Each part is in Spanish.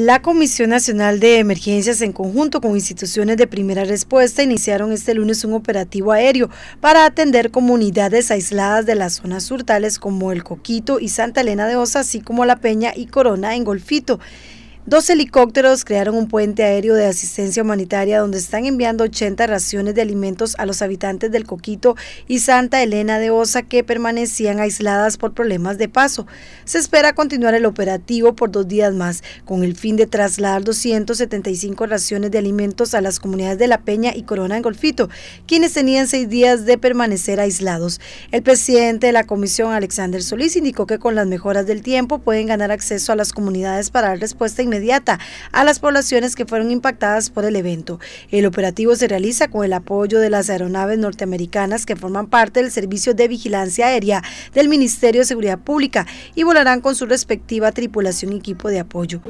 La Comisión Nacional de Emergencias en conjunto con instituciones de primera respuesta iniciaron este lunes un operativo aéreo para atender comunidades aisladas de las zonas sur como El Coquito y Santa Elena de Osa, así como La Peña y Corona en Golfito. Dos helicópteros crearon un puente aéreo de asistencia humanitaria donde están enviando 80 raciones de alimentos a los habitantes del Coquito y Santa Elena de Osa que permanecían aisladas por problemas de paso. Se espera continuar el operativo por dos días más con el fin de trasladar 275 raciones de alimentos a las comunidades de La Peña y Corona en Golfito, quienes tenían seis días de permanecer aislados. El presidente de la comisión, Alexander Solís, indicó que con las mejoras del tiempo pueden ganar acceso a las comunidades para dar respuesta inmediata inmediata a las poblaciones que fueron impactadas por el evento. El operativo se realiza con el apoyo de las aeronaves norteamericanas que forman parte del Servicio de Vigilancia Aérea del Ministerio de Seguridad Pública y volarán con su respectiva tripulación y equipo de apoyo.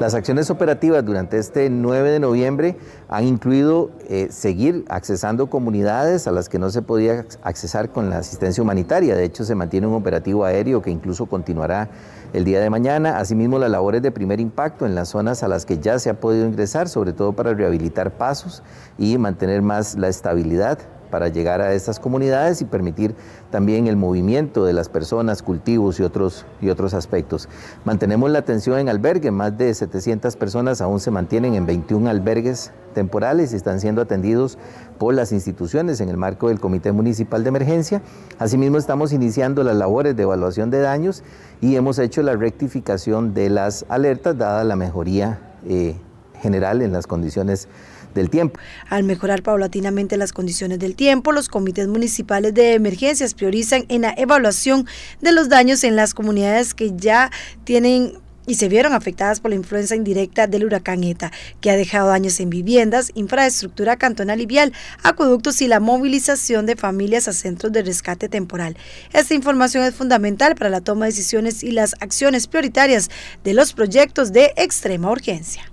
Las acciones operativas durante este 9 de noviembre han incluido eh, seguir accesando comunidades a las que no se podía accesar con la asistencia humanitaria. De hecho, se mantiene un operativo aéreo que incluso continuará el día de mañana. Asimismo, las labores de primer impacto en las zonas a las que ya se ha podido ingresar, sobre todo para rehabilitar pasos y mantener más la estabilidad para llegar a estas comunidades y permitir también el movimiento de las personas, cultivos y otros, y otros aspectos. Mantenemos la atención en albergue, más de 700 personas aún se mantienen en 21 albergues temporales y están siendo atendidos por las instituciones en el marco del Comité Municipal de Emergencia. Asimismo, estamos iniciando las labores de evaluación de daños y hemos hecho la rectificación de las alertas, dada la mejoría eh, general en las condiciones del tiempo. Al mejorar paulatinamente las condiciones del tiempo, los comités municipales de emergencias priorizan en la evaluación de los daños en las comunidades que ya tienen y se vieron afectadas por la influencia indirecta del huracán ETA, que ha dejado daños en viviendas, infraestructura cantonal y vial, acueductos y la movilización de familias a centros de rescate temporal. Esta información es fundamental para la toma de decisiones y las acciones prioritarias de los proyectos de extrema urgencia.